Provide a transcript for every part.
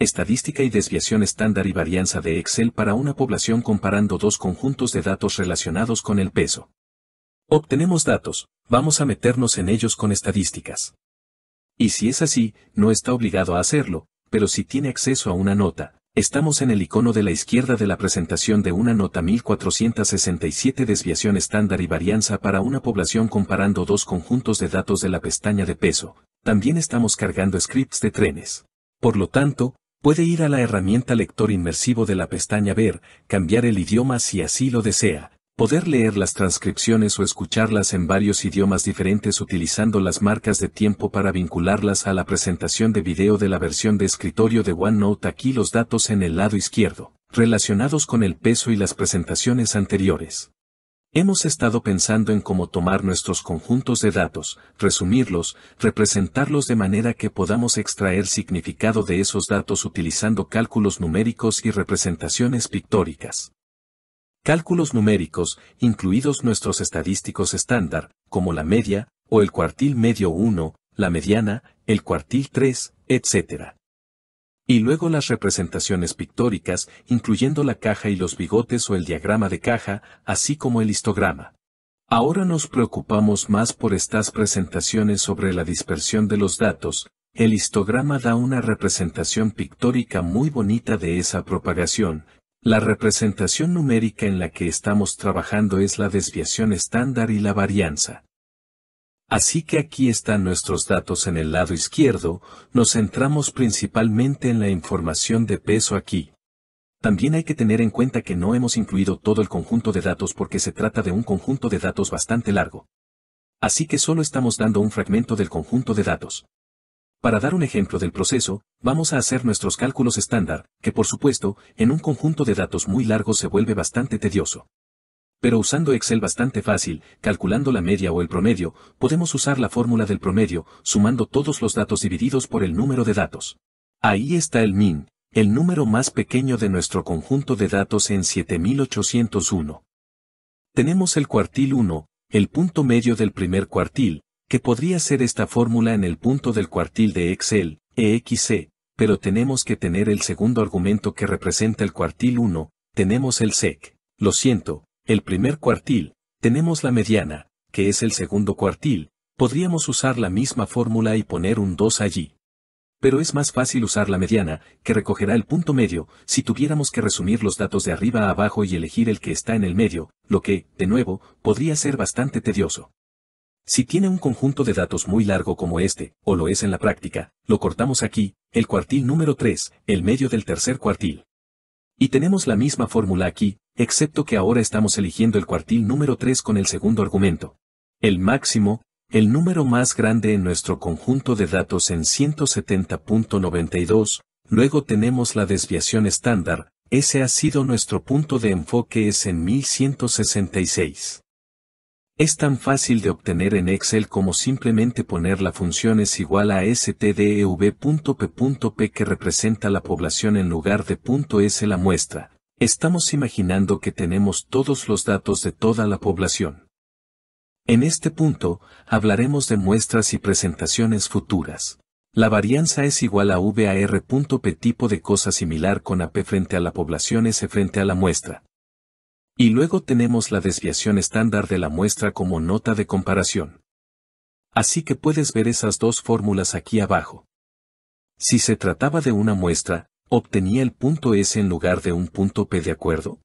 Estadística y desviación estándar y varianza de Excel para una población comparando dos conjuntos de datos relacionados con el peso. Obtenemos datos, vamos a meternos en ellos con estadísticas. Y si es así, no está obligado a hacerlo, pero si tiene acceso a una nota, estamos en el icono de la izquierda de la presentación de una nota 1467 desviación estándar y varianza para una población comparando dos conjuntos de datos de la pestaña de peso, también estamos cargando scripts de trenes. Por lo tanto, Puede ir a la herramienta lector inmersivo de la pestaña Ver, cambiar el idioma si así lo desea, poder leer las transcripciones o escucharlas en varios idiomas diferentes utilizando las marcas de tiempo para vincularlas a la presentación de video de la versión de escritorio de OneNote. Aquí los datos en el lado izquierdo, relacionados con el peso y las presentaciones anteriores. Hemos estado pensando en cómo tomar nuestros conjuntos de datos, resumirlos, representarlos de manera que podamos extraer significado de esos datos utilizando cálculos numéricos y representaciones pictóricas. Cálculos numéricos, incluidos nuestros estadísticos estándar, como la media, o el cuartil medio 1, la mediana, el cuartil 3, etc y luego las representaciones pictóricas, incluyendo la caja y los bigotes o el diagrama de caja, así como el histograma. Ahora nos preocupamos más por estas presentaciones sobre la dispersión de los datos, el histograma da una representación pictórica muy bonita de esa propagación, la representación numérica en la que estamos trabajando es la desviación estándar y la varianza. Así que aquí están nuestros datos en el lado izquierdo, nos centramos principalmente en la información de peso aquí. También hay que tener en cuenta que no hemos incluido todo el conjunto de datos porque se trata de un conjunto de datos bastante largo. Así que solo estamos dando un fragmento del conjunto de datos. Para dar un ejemplo del proceso, vamos a hacer nuestros cálculos estándar, que por supuesto, en un conjunto de datos muy largo se vuelve bastante tedioso pero usando Excel bastante fácil, calculando la media o el promedio, podemos usar la fórmula del promedio, sumando todos los datos divididos por el número de datos. Ahí está el min, el número más pequeño de nuestro conjunto de datos en 7801. Tenemos el cuartil 1, el punto medio del primer cuartil, que podría ser esta fórmula en el punto del cuartil de Excel, EXC, pero tenemos que tener el segundo argumento que representa el cuartil 1, tenemos el sec. Lo siento, el primer cuartil, tenemos la mediana, que es el segundo cuartil, podríamos usar la misma fórmula y poner un 2 allí. Pero es más fácil usar la mediana, que recogerá el punto medio, si tuviéramos que resumir los datos de arriba a abajo y elegir el que está en el medio, lo que, de nuevo, podría ser bastante tedioso. Si tiene un conjunto de datos muy largo como este, o lo es en la práctica, lo cortamos aquí, el cuartil número 3, el medio del tercer cuartil. Y tenemos la misma fórmula aquí, excepto que ahora estamos eligiendo el cuartil número 3 con el segundo argumento. El máximo, el número más grande en nuestro conjunto de datos en 170.92, luego tenemos la desviación estándar, ese ha sido nuestro punto de enfoque es en 1166. Es tan fácil de obtener en Excel como simplemente poner la función es igual a stdev.p.p que representa la población en lugar de .s la muestra, Estamos imaginando que tenemos todos los datos de toda la población. En este punto, hablaremos de muestras y presentaciones futuras. La varianza es igual a VAR.P tipo de cosa similar con AP frente a la población S frente a la muestra. Y luego tenemos la desviación estándar de la muestra como nota de comparación. Así que puedes ver esas dos fórmulas aquí abajo. Si se trataba de una muestra, obtenía el punto S en lugar de un punto P de acuerdo.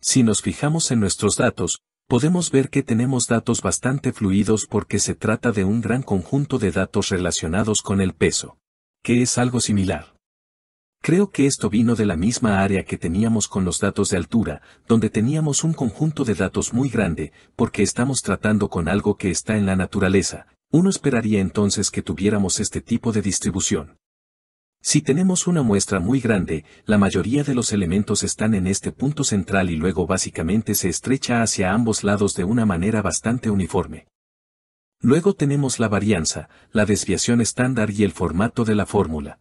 Si nos fijamos en nuestros datos, podemos ver que tenemos datos bastante fluidos porque se trata de un gran conjunto de datos relacionados con el peso, que es algo similar. Creo que esto vino de la misma área que teníamos con los datos de altura, donde teníamos un conjunto de datos muy grande, porque estamos tratando con algo que está en la naturaleza, uno esperaría entonces que tuviéramos este tipo de distribución. Si tenemos una muestra muy grande, la mayoría de los elementos están en este punto central y luego básicamente se estrecha hacia ambos lados de una manera bastante uniforme. Luego tenemos la varianza, la desviación estándar y el formato de la fórmula.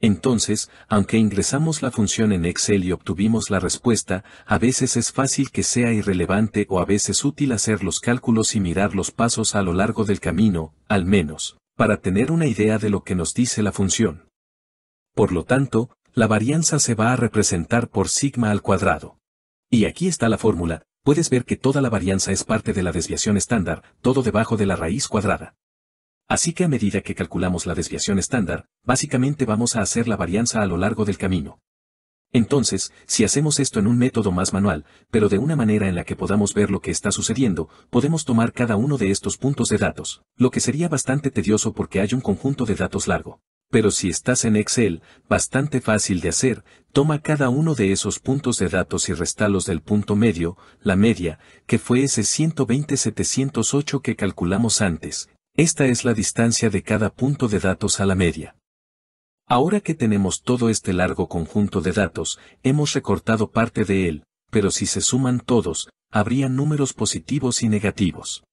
Entonces, aunque ingresamos la función en Excel y obtuvimos la respuesta, a veces es fácil que sea irrelevante o a veces útil hacer los cálculos y mirar los pasos a lo largo del camino, al menos, para tener una idea de lo que nos dice la función. Por lo tanto, la varianza se va a representar por sigma al cuadrado. Y aquí está la fórmula, puedes ver que toda la varianza es parte de la desviación estándar, todo debajo de la raíz cuadrada. Así que a medida que calculamos la desviación estándar, básicamente vamos a hacer la varianza a lo largo del camino. Entonces, si hacemos esto en un método más manual, pero de una manera en la que podamos ver lo que está sucediendo, podemos tomar cada uno de estos puntos de datos, lo que sería bastante tedioso porque hay un conjunto de datos largo pero si estás en Excel, bastante fácil de hacer, toma cada uno de esos puntos de datos y restalos del punto medio, la media, que fue ese 120708 que calculamos antes, esta es la distancia de cada punto de datos a la media. Ahora que tenemos todo este largo conjunto de datos, hemos recortado parte de él, pero si se suman todos, habría números positivos y negativos.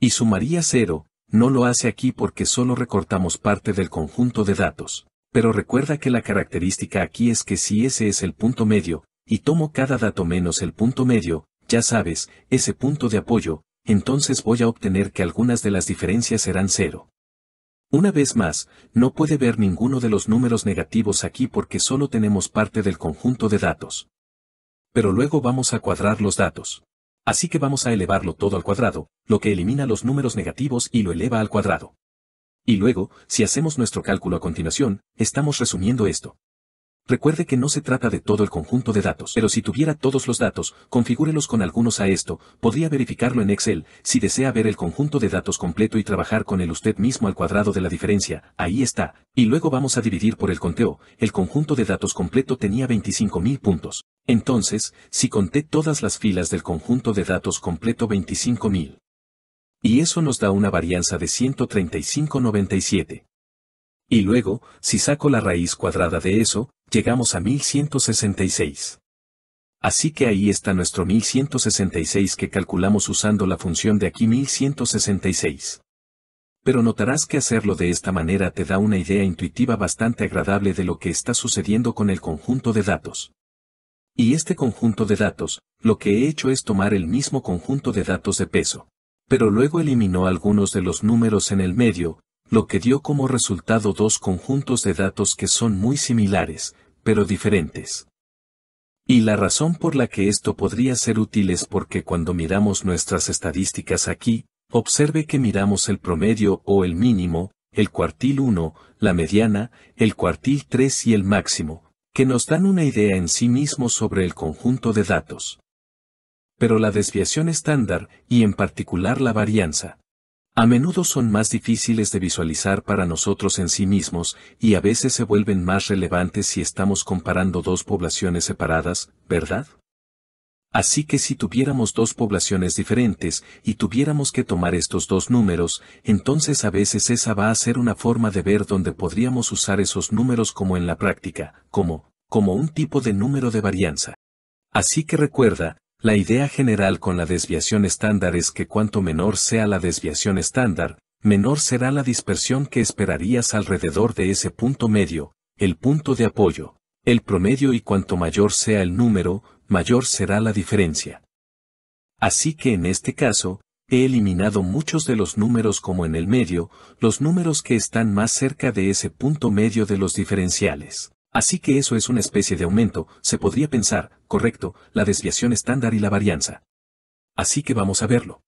Y sumaría cero no lo hace aquí porque solo recortamos parte del conjunto de datos. Pero recuerda que la característica aquí es que si ese es el punto medio, y tomo cada dato menos el punto medio, ya sabes, ese punto de apoyo, entonces voy a obtener que algunas de las diferencias serán cero. Una vez más, no puede ver ninguno de los números negativos aquí porque solo tenemos parte del conjunto de datos. Pero luego vamos a cuadrar los datos. Así que vamos a elevarlo todo al cuadrado, lo que elimina los números negativos y lo eleva al cuadrado. Y luego, si hacemos nuestro cálculo a continuación, estamos resumiendo esto. Recuerde que no se trata de todo el conjunto de datos, pero si tuviera todos los datos, configúrelos con algunos a esto, podría verificarlo en Excel, si desea ver el conjunto de datos completo y trabajar con él usted mismo al cuadrado de la diferencia, ahí está, y luego vamos a dividir por el conteo, el conjunto de datos completo tenía 25.000 puntos. Entonces, si conté todas las filas del conjunto de datos completo 25.000. Y eso nos da una varianza de 135.97. Y luego, si saco la raíz cuadrada de eso, llegamos a 1166. Así que ahí está nuestro 1166 que calculamos usando la función de aquí 1166. Pero notarás que hacerlo de esta manera te da una idea intuitiva bastante agradable de lo que está sucediendo con el conjunto de datos. Y este conjunto de datos, lo que he hecho es tomar el mismo conjunto de datos de peso. Pero luego eliminó algunos de los números en el medio, lo que dio como resultado dos conjuntos de datos que son muy similares, pero diferentes. Y la razón por la que esto podría ser útil es porque cuando miramos nuestras estadísticas aquí, observe que miramos el promedio o el mínimo, el cuartil 1, la mediana, el cuartil 3 y el máximo, que nos dan una idea en sí mismo sobre el conjunto de datos. Pero la desviación estándar, y en particular la varianza, a menudo son más difíciles de visualizar para nosotros en sí mismos y a veces se vuelven más relevantes si estamos comparando dos poblaciones separadas, ¿verdad? Así que si tuviéramos dos poblaciones diferentes y tuviéramos que tomar estos dos números, entonces a veces esa va a ser una forma de ver donde podríamos usar esos números como en la práctica, como, como un tipo de número de varianza. Así que recuerda, la idea general con la desviación estándar es que cuanto menor sea la desviación estándar, menor será la dispersión que esperarías alrededor de ese punto medio, el punto de apoyo, el promedio y cuanto mayor sea el número, mayor será la diferencia. Así que en este caso, he eliminado muchos de los números como en el medio, los números que están más cerca de ese punto medio de los diferenciales. Así que eso es una especie de aumento, se podría pensar, correcto, la desviación estándar y la varianza. Así que vamos a verlo.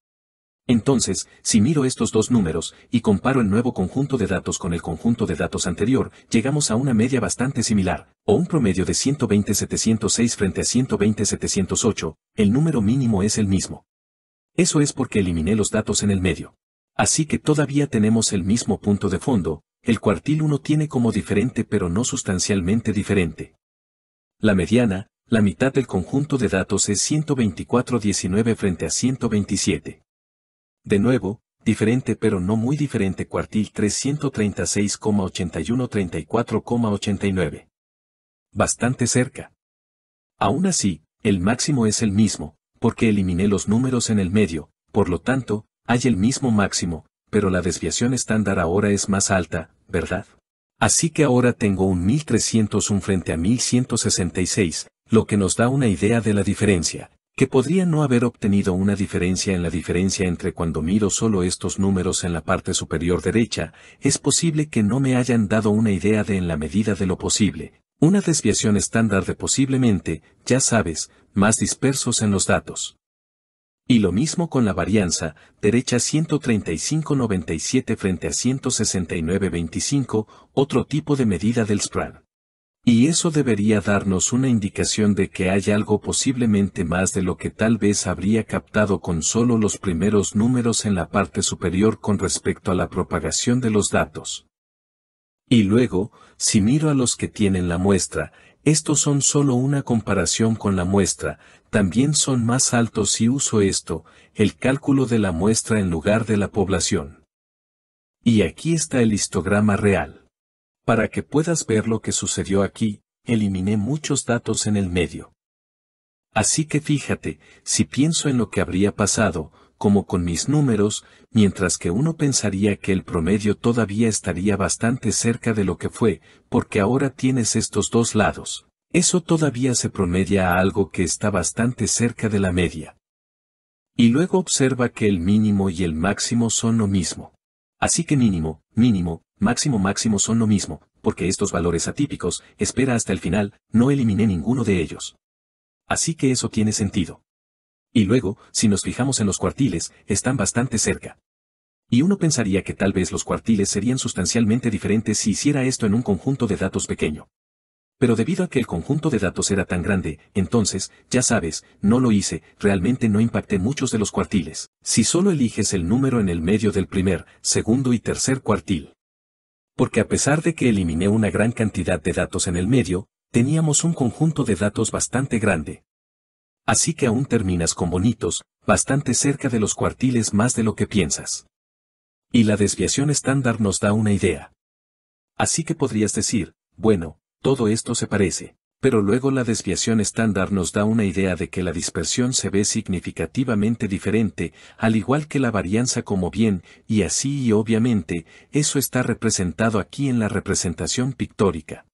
Entonces, si miro estos dos números y comparo el nuevo conjunto de datos con el conjunto de datos anterior, llegamos a una media bastante similar, o un promedio de 120.706 frente a 120.708, el número mínimo es el mismo. Eso es porque eliminé los datos en el medio. Así que todavía tenemos el mismo punto de fondo, el cuartil 1 tiene como diferente pero no sustancialmente diferente. La mediana, la mitad del conjunto de datos es 124.19 frente a 127. De nuevo, diferente pero no muy diferente cuartil 336,81-34,89. Bastante cerca. Aún así, el máximo es el mismo, porque eliminé los números en el medio, por lo tanto, hay el mismo máximo, pero la desviación estándar ahora es más alta, ¿verdad? Así que ahora tengo un 1301 frente a 1166, lo que nos da una idea de la diferencia, que podría no haber obtenido una diferencia en la diferencia entre cuando miro solo estos números en la parte superior derecha, es posible que no me hayan dado una idea de en la medida de lo posible, una desviación estándar de posiblemente, ya sabes, más dispersos en los datos. Y lo mismo con la varianza, derecha 135.97 frente a 169.25, otro tipo de medida del spread. Y eso debería darnos una indicación de que hay algo posiblemente más de lo que tal vez habría captado con solo los primeros números en la parte superior con respecto a la propagación de los datos. Y luego, si miro a los que tienen la muestra, estos son solo una comparación con la muestra, también son más altos si uso esto, el cálculo de la muestra en lugar de la población. Y aquí está el histograma real. Para que puedas ver lo que sucedió aquí, eliminé muchos datos en el medio. Así que fíjate, si pienso en lo que habría pasado, como con mis números, mientras que uno pensaría que el promedio todavía estaría bastante cerca de lo que fue, porque ahora tienes estos dos lados. Eso todavía se promedia a algo que está bastante cerca de la media. Y luego observa que el mínimo y el máximo son lo mismo. Así que mínimo, mínimo, máximo, máximo son lo mismo, porque estos valores atípicos, espera hasta el final, no eliminé ninguno de ellos. Así que eso tiene sentido. Y luego, si nos fijamos en los cuartiles, están bastante cerca. Y uno pensaría que tal vez los cuartiles serían sustancialmente diferentes si hiciera esto en un conjunto de datos pequeño. Pero debido a que el conjunto de datos era tan grande, entonces, ya sabes, no lo hice, realmente no impacté muchos de los cuartiles. Si solo eliges el número en el medio del primer, segundo y tercer cuartil. Porque a pesar de que eliminé una gran cantidad de datos en el medio, teníamos un conjunto de datos bastante grande. Así que aún terminas con bonitos, bastante cerca de los cuartiles más de lo que piensas. Y la desviación estándar nos da una idea. Así que podrías decir, bueno, todo esto se parece, pero luego la desviación estándar nos da una idea de que la dispersión se ve significativamente diferente, al igual que la varianza como bien, y así y obviamente, eso está representado aquí en la representación pictórica.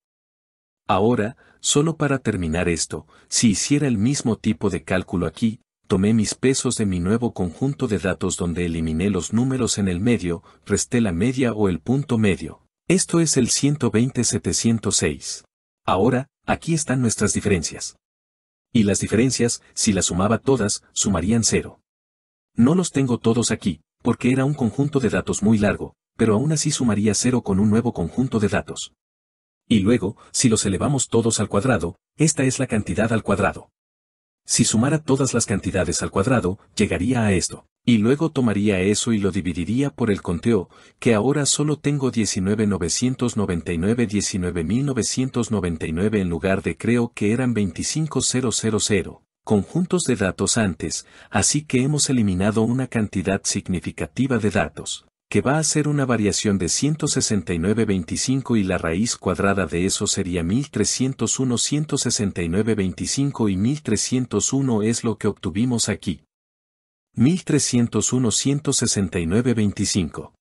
Ahora, Solo para terminar esto, si hiciera el mismo tipo de cálculo aquí, tomé mis pesos de mi nuevo conjunto de datos donde eliminé los números en el medio, resté la media o el punto medio. Esto es el 120.706. Ahora, aquí están nuestras diferencias. Y las diferencias, si las sumaba todas, sumarían cero. No los tengo todos aquí, porque era un conjunto de datos muy largo, pero aún así sumaría cero con un nuevo conjunto de datos. Y luego, si los elevamos todos al cuadrado, esta es la cantidad al cuadrado. Si sumara todas las cantidades al cuadrado, llegaría a esto. Y luego tomaría eso y lo dividiría por el conteo, que ahora solo tengo 19,999 19,999 en lugar de creo que eran 25,000, conjuntos de datos antes, así que hemos eliminado una cantidad significativa de datos que va a ser una variación de 169.25 y la raíz cuadrada de eso sería 1301. 169.25 y 1301 es lo que obtuvimos aquí. 1301 169.25